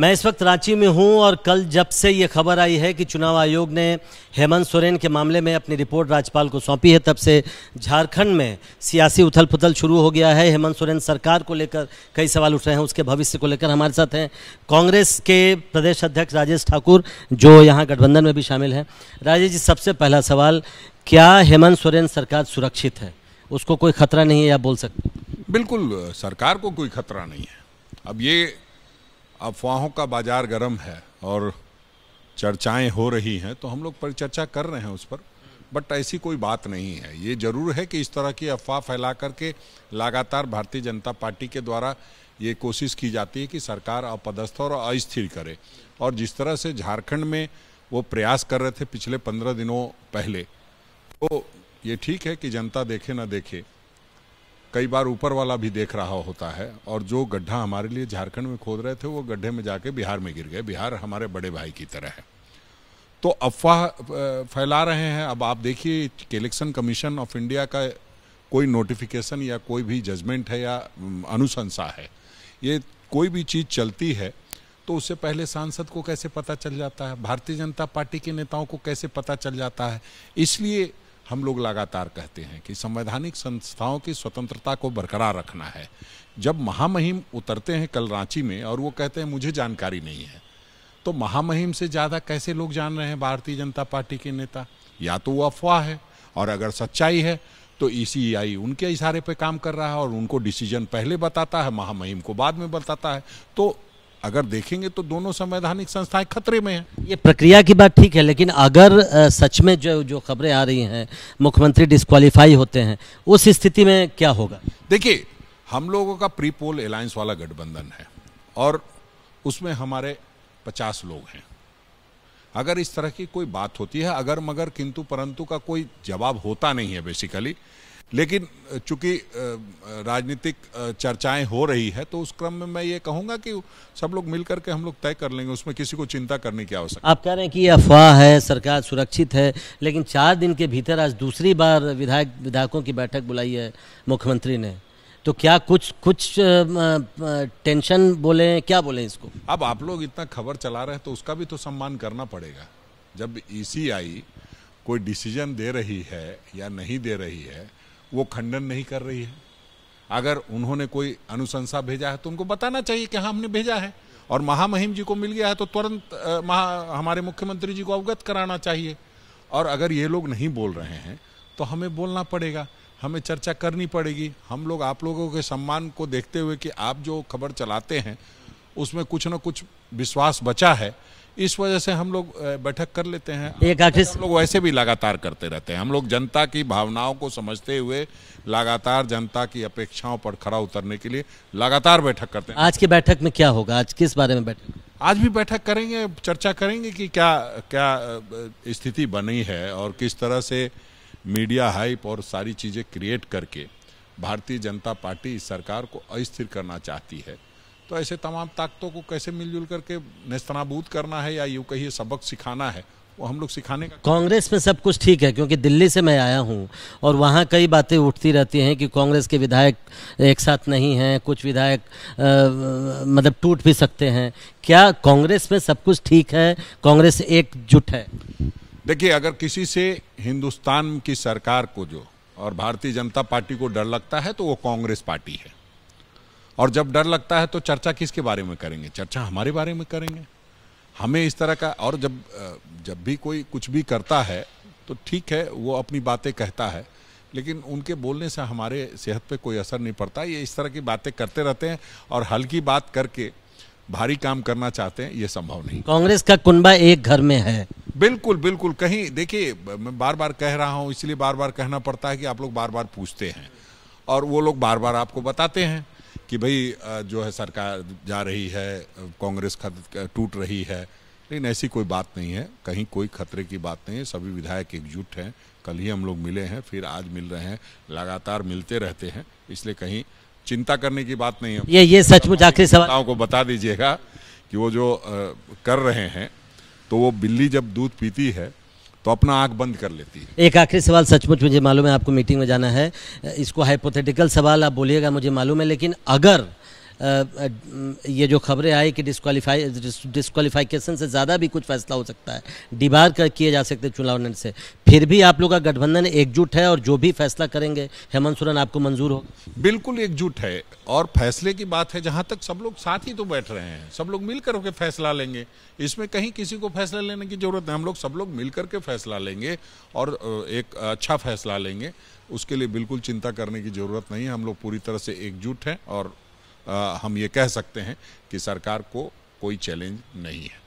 मैं इस वक्त रांची में हूं और कल जब से ये खबर आई है कि चुनाव आयोग ने हेमंत सोरेन के मामले में अपनी रिपोर्ट राज्यपाल को सौंपी है तब से झारखंड में सियासी उथल पुथल शुरू हो गया है हेमंत सोरेन सरकार को लेकर कई सवाल उठ रहे हैं उसके भविष्य को लेकर हमारे साथ हैं कांग्रेस के प्रदेश अध्यक्ष राजेश ठाकुर जो यहाँ गठबंधन में भी शामिल हैं राजेश जी सबसे पहला सवाल क्या हेमंत सोरेन सरकार सुरक्षित है उसको कोई खतरा नहीं है या बोल सकते बिल्कुल सरकार को कोई खतरा नहीं है अब ये अफवाहों का बाजार गर्म है और चर्चाएं हो रही हैं तो हम लोग परिचर्चा कर रहे हैं उस पर बट ऐसी कोई बात नहीं है ये जरूर है कि इस तरह की अफवाह फैला करके लगातार भारतीय जनता पार्टी के द्वारा ये कोशिश की जाती है कि सरकार अपदस्थ और अस्थिर करे और जिस तरह से झारखंड में वो प्रयास कर रहे थे पिछले पंद्रह दिनों पहले तो ये ठीक है कि जनता देखे ना देखे कई बार ऊपर वाला भी देख रहा होता है और जो गड्ढा हमारे लिए झारखंड में खोद रहे थे वो गड्ढे में जाके बिहार में गिर गए बिहार हमारे बड़े भाई की तरह है तो अफवाह फैला रहे हैं अब आप देखिए इलेक्शन कमीशन ऑफ इंडिया का कोई नोटिफिकेशन या कोई भी जजमेंट है या अनुशंसा है ये कोई भी चीज़ चलती है तो उससे पहले सांसद को कैसे पता चल जाता है भारतीय जनता पार्टी के नेताओं को कैसे पता चल जाता है इसलिए हम लोग लगातार कहते हैं कि संवैधानिक संस्थाओं की स्वतंत्रता को बरकरार रखना है जब महामहिम उतरते हैं कल रांची में और वो कहते हैं मुझे जानकारी नहीं है तो महामहिम से ज़्यादा कैसे लोग जान रहे हैं भारतीय जनता पार्टी के नेता या तो वो अफवाह है और अगर सच्चाई है तो ई e उनके इशारे पे काम कर रहा है और उनको डिसीजन पहले बताता है महामहिम को बाद में बताता है तो अगर देखेंगे तो दोनों संवैधानिक संस्थाएं खतरे में हैं ये प्रक्रिया की बात ठीक है लेकिन अगर सच में जो जो खबरें आ रही हैं मुख्यमंत्री डिस्कालीफाई होते हैं उस स्थिति में क्या होगा देखिए हम लोगों का प्री पोल अलायंस वाला गठबंधन है और उसमें हमारे पचास लोग हैं अगर इस तरह की कोई बात होती है अगर मगर किंतु परंतु का कोई जवाब होता नहीं है बेसिकली लेकिन चूंकि राजनीतिक चर्चाएं हो रही है तो उस क्रम में मैं ये कहूंगा कि सब लोग मिल करके हम लोग तय कर लेंगे उसमें किसी को चिंता करने की आवश्यकता आप कह रहे हैं कि अफवाह है सरकार सुरक्षित है लेकिन चार दिन के भीतर आज दूसरी बार विधायक विधायकों की बैठक बुलाई है मुख्यमंत्री ने तो क्या कुछ कुछ टेंशन बोले क्या बोले इसको अब आप लोग इतना खबर चला रहे हैं तो उसका भी तो सम्मान करना पड़ेगा जब ई e आई कोई डिसीजन दे रही है या नहीं दे रही है वो खंडन नहीं कर रही है अगर उन्होंने कोई अनुशंसा भेजा है तो उनको बताना चाहिए कि हाँ हमने भेजा है और महामहिम जी को मिल गया है तो तुरंत महा हमारे मुख्यमंत्री जी को अवगत कराना चाहिए और अगर ये लोग नहीं बोल रहे हैं तो हमें बोलना पड़ेगा हमें चर्चा करनी पड़ेगी हम लोग आप लोगों के सम्मान को देखते हुए कि आप जो खबर चलाते हैं उसमें कुछ ना कुछ विश्वास बचा है इस वजह से हम लोग बैठक कर लेते हैं एक आखिर लोग वैसे भी लगातार करते रहते हैं हम लोग जनता की भावनाओं को समझते हुए लगातार जनता की अपेक्षाओं पर खड़ा उतरने के लिए लगातार बैठक करते हैं आज की बैठक में क्या होगा आज किस बारे में बैठक आज भी बैठक करेंगे चर्चा करेंगे कि क्या क्या स्थिति बनी है और किस तरह से मीडिया हाइप और सारी चीज़ें क्रिएट करके भारतीय जनता पार्टी इस सरकार को अस्थिर करना चाहती है तो ऐसे तमाम ताकतों को कैसे मिलजुल करके नेस्तनाबूद करना है या यूँ कहिए सबक सिखाना है वो हम लोग सिखाने का कांग्रेस में सब कुछ ठीक है क्योंकि दिल्ली से मैं आया हूँ और वहाँ कई बातें उठती रहती हैं कि कांग्रेस के विधायक एक साथ नहीं हैं कुछ विधायक मतलब टूट भी सकते हैं क्या कांग्रेस में सब कुछ ठीक है कांग्रेस एकजुट है देखिए अगर किसी से हिंदुस्तान की सरकार को जो और भारतीय जनता पार्टी को डर लगता है तो वो कांग्रेस पार्टी है और जब डर लगता है तो चर्चा किसके बारे में करेंगे चर्चा हमारे बारे में करेंगे हमें इस तरह का और जब जब भी कोई कुछ भी करता है तो ठीक है वो अपनी बातें कहता है लेकिन उनके बोलने से हमारे सेहत पे कोई असर नहीं पड़ता ये इस तरह की बातें करते रहते हैं और हल्की बात करके भारी काम करना चाहते हैं ये संभव नहीं कांग्रेस का कुनबा एक घर में है बिल्कुल बिल्कुल कहीं देखिए मैं बार बार कह रहा हूँ इसलिए बार बार कहना पड़ता है कि आप लोग बार बार पूछते हैं और वो लोग बार बार आपको बताते हैं कि भाई जो है सरकार जा रही है कांग्रेस टूट रही है लेकिन ऐसी कोई बात नहीं है कहीं कोई खतरे की बात नहीं है सभी विधायक एकजुट हैं कल ही हम लोग मिले हैं फिर आज मिल रहे हैं लगातार मिलते रहते हैं इसलिए कहीं चिंता करने की बात नहीं है ये ये सचमुच आखिरी सवाल को बता दीजिएगा कि वो जो आ, कर रहे हैं तो वो बिल्ली जब दूध पीती है तो अपना आंख बंद कर लेती है एक आखिरी सवाल सचमुच मुझे मालूम है आपको मीटिंग में जाना है इसको हाइपोथेटिकल सवाल आप बोलिएगा मुझे मालूम है लेकिन अगर ये जो खबरें आई कि डिस्कालीफाई डिस्कालीफाइकेशन से ज़्यादा भी कुछ फैसला हो सकता है डिबार कर किए जा सकते चुनाव निर्णय से फिर भी आप लोग का गठबंधन एकजुट है और जो भी फैसला करेंगे हेमंत सोरेन आपको मंजूर हो बिल्कुल एकजुट है और फैसले की बात है जहाँ तक सब लोग साथ ही तो बैठ रहे हैं सब लोग मिलकर के फैसला लेंगे इसमें कहीं किसी को फैसला लेने की जरूरत है हम लोग सब लोग मिलकर के फैसला लेंगे और एक अच्छा फैसला लेंगे उसके लिए बिल्कुल चिंता करने की ज़रूरत नहीं है हम लोग पूरी तरह से एकजुट हैं और हम ये कह सकते हैं कि सरकार को कोई चैलेंज नहीं है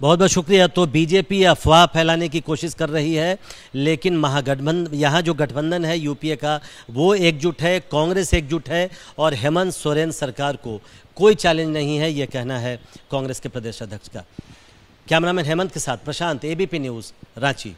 बहुत बहुत शुक्रिया तो बीजेपी अफवाह फैलाने की कोशिश कर रही है लेकिन महागठबंधन यहाँ जो गठबंधन है यूपीए का वो एकजुट है कांग्रेस एकजुट है और हेमंत सोरेन सरकार को कोई चैलेंज नहीं है ये कहना है कांग्रेस के प्रदेश अध्यक्ष का कैमरामैन हेमंत के साथ प्रशांत एबीपी न्यूज़ रांची